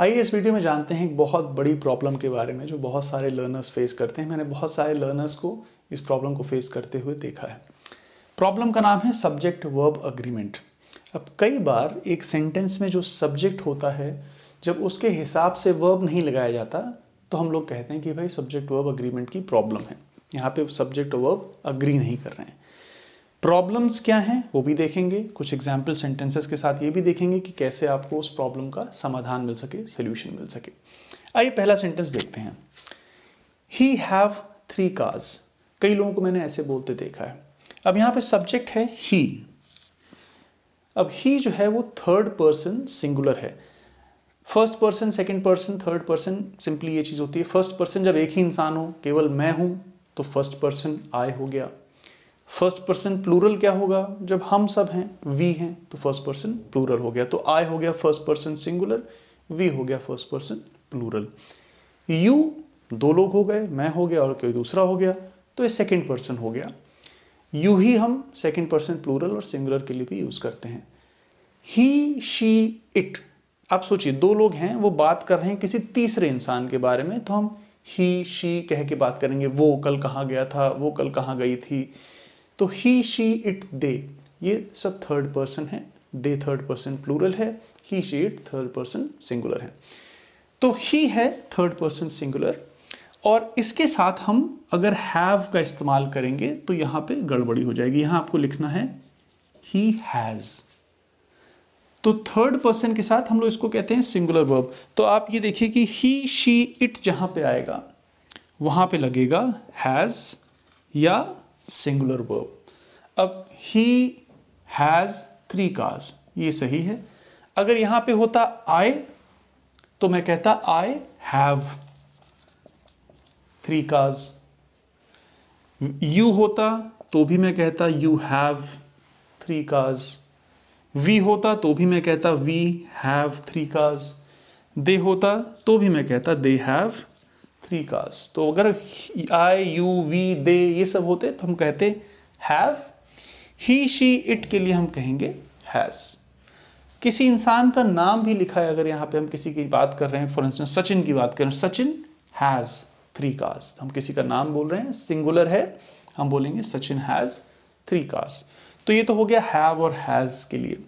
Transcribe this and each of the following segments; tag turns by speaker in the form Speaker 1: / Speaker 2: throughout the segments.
Speaker 1: आइए इस वीडियो में जानते हैं एक बहुत बड़ी प्रॉब्लम के बारे में जो बहुत सारे लर्नर्स फेस करते हैं मैंने बहुत सारे लर्नर्स को इस प्रॉब्लम को फेस करते हुए देखा है प्रॉब्लम का नाम है सब्जेक्ट वर्ब अग्रीमेंट अब कई बार एक सेंटेंस में जो सब्जेक्ट होता है जब उसके हिसाब से वर्ब नहीं लगाया जाता तो हम लोग कहते हैं कि भाई सब्जेक्ट वर्ब अग्रीमेंट की प्रॉब्लम है यहाँ पे सब्जेक्ट वर्ब अग्री नहीं कर रहे हैं प्रॉब्लम्स क्या हैं वो भी देखेंगे कुछ एग्जाम्पल सेंटेंसेस के साथ ये भी देखेंगे कि कैसे आपको उस प्रॉब्लम का समाधान मिल सके सोल्यूशन मिल सके आइए पहला सेंटेंस देखते हैं ही हैव थ्री कार्स कई लोगों को मैंने ऐसे बोलते देखा है अब यहां पे सब्जेक्ट है ही अब ही जो है वो थर्ड पर्सन सिंगुलर है first person second person third person simply ये चीज़ होती है फर्स्ट पर्सन जब एक ही इंसान हो केवल मैं हूं तो फर्स्ट पर्सन आई हो गया फर्स्ट पर्सन प्लूरल क्या होगा जब हम सब हैं वी हैं तो फर्स्ट पर्सन प्लूरल हो गया तो आई हो गया फर्स्ट पर्सन सिंगुलर वी हो गया फर्स्ट पर्सन प्लूरल यू दो लोग हो गए मैं हो गया और कोई दूसरा हो गया तो ये सेकेंड पर्सन हो गया यू ही हम सेकेंड पर्सन प्लूरल और सिंगुलर के लिए भी यूज़ करते हैं ही शी इट आप सोचिए दो लोग हैं वो बात कर रहे हैं किसी तीसरे इंसान के बारे में तो हम ही शी कह के बात करेंगे वो कल कहाँ गया था वो कल कहाँ गई थी तो ही शी इट दे ये सब थर्ड पर्सन है दे थर्ड पर्सन प्लूरल है he she it third person singular है तो ही है थर्ड पर्सन सिंगुलर और इसके साथ हम अगर हैव का इस्तेमाल करेंगे तो यहां पे गड़बड़ी हो जाएगी यहां आपको लिखना है ही हैज़ तो थर्ड पर्सन के साथ हम लोग इसको कहते हैं सिंगुलर वर्ब तो आप ये देखिए कि ही शी इट जहां पे आएगा वहां पे लगेगा हैज़ या सिंगुलर वर्ब अब ही हैज़ थ्री कार्स ये सही है अगर यहां पे होता आई तो मैं कहता I have three cars you होता तो भी मैं कहता you have three cars we होता तो भी मैं कहता we have three cars they होता तो भी मैं कहता दे हैव थ्री काज तो अगर आई यू वी दे ये सब होते तो हम कहते हैव ही शी इट के लिए हम कहेंगे हैज़ किसी इंसान का नाम भी लिखा है अगर यहाँ पे हम किसी की बात कर रहे हैं फॉर इंस्टेंस सचिन की बात कर रहे हैं सचिन हैज़ थ्री कास्ट हम किसी का नाम बोल रहे हैं सिंगुलर है हम बोलेंगे सचिन हैज़ थ्री कास्ट तो ये तो हो गया हैव और हैज़ के लिए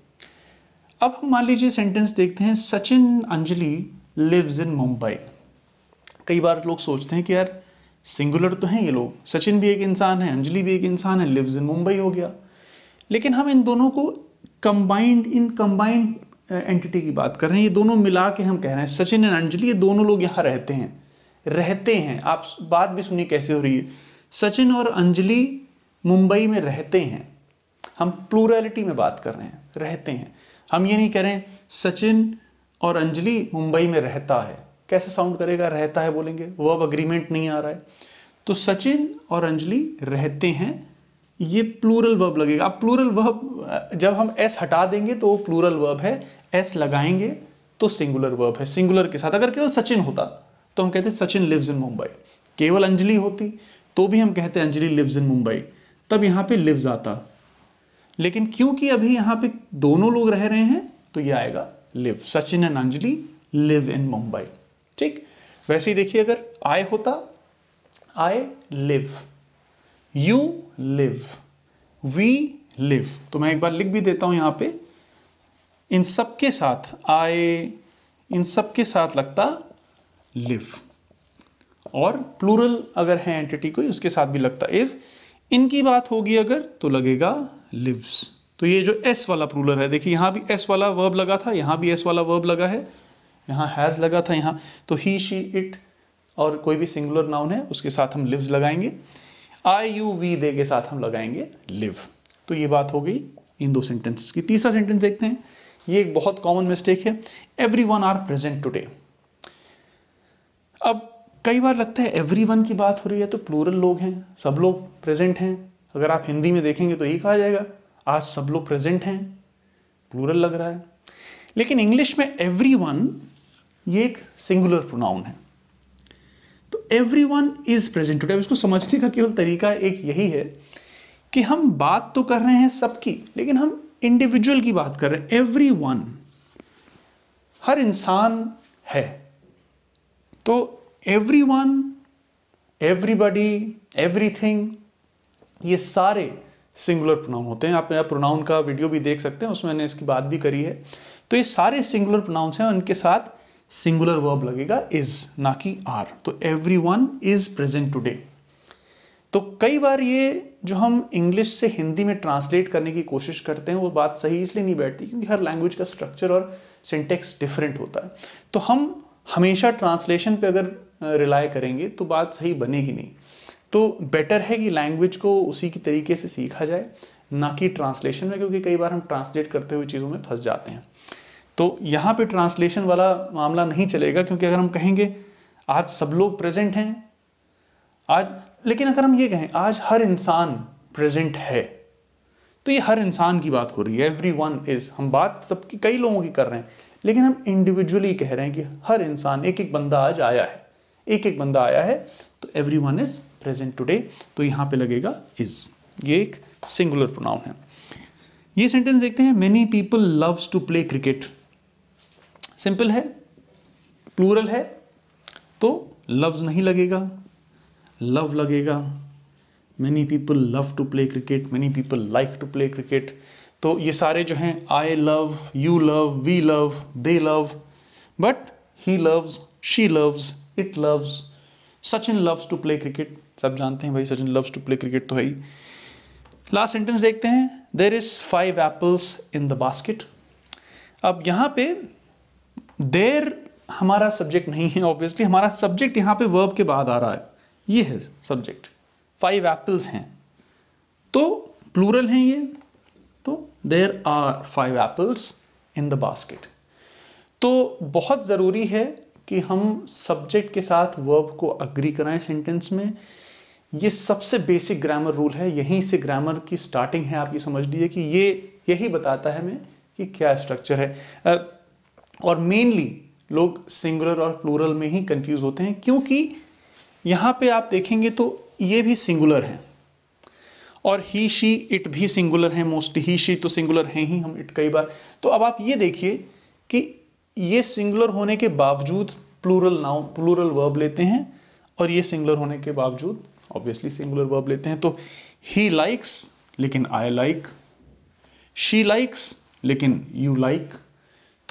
Speaker 1: अब हम मान लीजिए सेंटेंस देखते हैं सचिन अंजलि लिव्स इन मुंबई कई बार लोग सोचते हैं कि यार सिंगुलर तो हैं ये लोग सचिन भी एक इंसान है अंजलि भी एक इंसान है लिव्स इन मुंबई हो गया लेकिन हम इन दोनों को कंबाइंड इन कंबाइंड एंटिटी की बात कर रहे हैं ये दोनों मिला के हम कह रहे हैं सचिन एंड अंजलि ये दोनों लोग यहाँ रहते हैं रहते हैं आप बात भी सुनिए कैसे हो रही है सचिन और अंजलि मुंबई में रहते हैं हम प्लूरलिटी में बात कर रहे हैं रहते हैं हम ये नहीं कह रहे हैं सचिन और अंजलि मुंबई में रहता है कैसे साउंड करेगा रहता है बोलेंगे वो अब अग्रीमेंट नहीं आ रहा है तो सचिन और अंजलि रहते हैं ये प्लूरल वर्ब लगेगा अब प्लूरल वर्ब जब हम एस हटा देंगे तो वो प्लूरल वर्ब है एस लगाएंगे तो सिंगुलर वर्ब है सिंगुलर के साथ अगर केवल सचिन होता तो हम कहते सचिन लिव्स इन मुंबई केवल अंजलि होती तो भी हम कहते अंजलि लिव्स इन मुंबई तब यहां पे लिव्स आता लेकिन क्योंकि अभी यहां पे दोनों लोग रह रहे हैं तो ये आएगा live Sachin and Anjali live in Mumbai ठीक वैसे ही देखिए अगर आय होता I live you live we live तो मैं एक बार लिख भी देता हूं यहां पे इन सब के साथ आई इन सब के साथ लगता लिव और प्लूरल अगर है एंटिटी कोई उसके साथ भी लगता इफ इनकी बात होगी अगर तो लगेगा लिव्स तो ये जो एस वाला प्लूरल है देखिए यहां भी एस वाला वर्ब लगा था यहां भी एस वाला वर्ब लगा है यहाँ हैज़ लगा था यहाँ तो ही शी इट और कोई भी सिंगुलर नाउन है उसके साथ हम लिव्स लगाएंगे आई यू वी दे के साथ हम लगाएंगे लिव तो ये बात हो गई इन दो सेंटेंसेस की तीसरा सेंटेंस देखते हैं ये एक बहुत कॉमन मिस्टेक है everyone are present today अब कई बार लगता है एवरी वन की बात हो रही है तो प्लूरल लोग हैं सब लोग प्रेजेंट हैं अगर आप हिंदी में देखेंगे तो यही कहा जाएगा आज सब लोग प्रेजेंट हैं प्लूरल लग रहा है लेकिन इंग्लिश में एवरी वन ये एक सिंगुलर प्रोनाउन है तो everyone is present today इसको समझने का केवल तरीका एक यही है कि हम बात तो कर रहे हैं सबकी लेकिन हम इंडिविजुअल की बात कर रहे हैं एवरी वन हर इंसान है तो एवरी वन एवरीबडी एवरीथिंग ये सारे सिंगुलर प्रोनाउन होते हैं आप मेरा प्रोनाउन का वीडियो भी देख सकते हैं उसमें मैंने इसकी बात भी करी है तो ये सारे सिंगुलर प्रोनाउंस हैं उनके साथ सिंगुलर वर्ब लगेगा इज ना कि आर तो everyone is present today तो कई बार ये जो हम इंग्लिश से हिंदी में ट्रांसलेट करने की कोशिश करते हैं वो बात सही इसलिए नहीं बैठती क्योंकि हर लैंग्वेज का स्ट्रक्चर और सिंटेक्स डिफरेंट होता है तो हम हमेशा ट्रांसलेशन पे अगर रिलाय करेंगे तो बात सही बनेगी नहीं तो बेटर है कि लैंग्वेज को उसी की तरीके से सीखा जाए ना कि ट्रांसलेशन में क्योंकि कई बार हम ट्रांसलेट करते हुए चीज़ों में फंस जाते हैं तो यहां पे ट्रांसलेशन वाला मामला नहीं चलेगा क्योंकि अगर हम कहेंगे आज सब लोग प्रेजेंट हैं आज लेकिन अगर हम ये कहें आज हर इंसान प्रेजेंट है तो ये हर इंसान की बात हो रही है एवरी वन इज़ हम बात सबकी कई लोगों की कर रहे हैं लेकिन हम इंडिविजुअली कह रहे हैं कि हर इंसान एक एक बंदा आज आया है एक एक बंदा आया है तो everyone is present today तो यहां पे लगेगा इज़ ये एक सिंगुलर प्रोनाउन है ये सेंटेंस देखते हैं many people loves to play cricket simple है प्लूरल है तो लव्स नहीं लगेगा लव लगेगा many people love to play cricket many people like to play cricket तो ये सारे जो हैं I love you love we love they love but he loves she loves it loves Sachin loves to play cricket सब जानते हैं भाई Sachin loves to play cricket तो है ही लास्ट सेंटेंस देखते हैं there is five apples in the basket अब यहां पे देर हमारा सब्जेक्ट नहीं है ऑब्वियसली हमारा सब्जेक्ट यहाँ पे वर्ब के बाद आ रहा है ये है सब्जेक्ट फाइव एप्पल्स हैं तो प्लूरल हैं ये तो there are five apples in the basket तो बहुत ज़रूरी है कि हम सब्जेक्ट के साथ वर्ब को अग्री कराएं सेंटेंस में ये सबसे बेसिक ग्रामर रूल है यहीं से ग्रामर की स्टार्टिंग है आप ये समझ लीजिए कि ये यही बताता है हमें कि क्या स्ट्रक्चर है और मेनली लोग सिंगुलर और प्लूरल में ही कंफ्यूज होते हैं क्योंकि यहां पे आप देखेंगे तो ये भी सिंगुलर है और ही शी इट भी सिंगुलर है मोस्ट ही शी तो सिंगुलर हैं ही हम इट कई बार तो अब आप ये देखिए कि ये सिंगुलर होने के बावजूद प्लूरल नाउ प्लूरल वर्ब लेते हैं और ये सिंगुलर होने के बावजूद ऑब्वियसली सिंगुलर वर्ब लेते हैं तो ही लाइक्स लेकिन आई लाइक शी लाइक्स लेकिन यू लाइक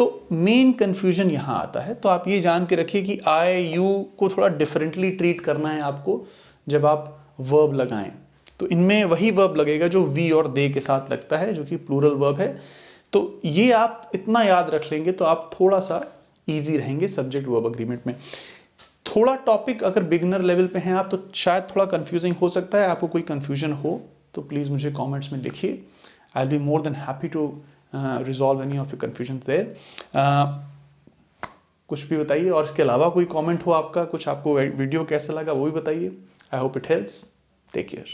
Speaker 1: तो मेन कन्फ्यूजन यहाँ आता है तो आप ये जान के रखिए कि आई यू को थोड़ा डिफरेंटली ट्रीट करना है आपको जब आप वर्ब लगाएं तो इनमें वही वर्ब लगेगा जो वी और दे के साथ लगता है जो कि प्लूरल वर्ब है तो ये आप इतना याद रख लेंगे तो आप थोड़ा सा ईजी रहेंगे सब्जेक्ट वर्ब अग्रीमेंट में थोड़ा टॉपिक अगर बिगनर लेवल पे हैं आप तो शायद थोड़ा कंफ्यूजिंग हो सकता है आपको कोई कंफ्यूजन हो तो प्लीज़ मुझे कमेंट्स में लिखिए I will be more than happy to resolve any of you confusion there कुछ भी बताइए और इसके अलावा कोई कमेंट हो आपका कुछ आपको वीडियो कैसा लगा वो भी बताइए I hope it helps take care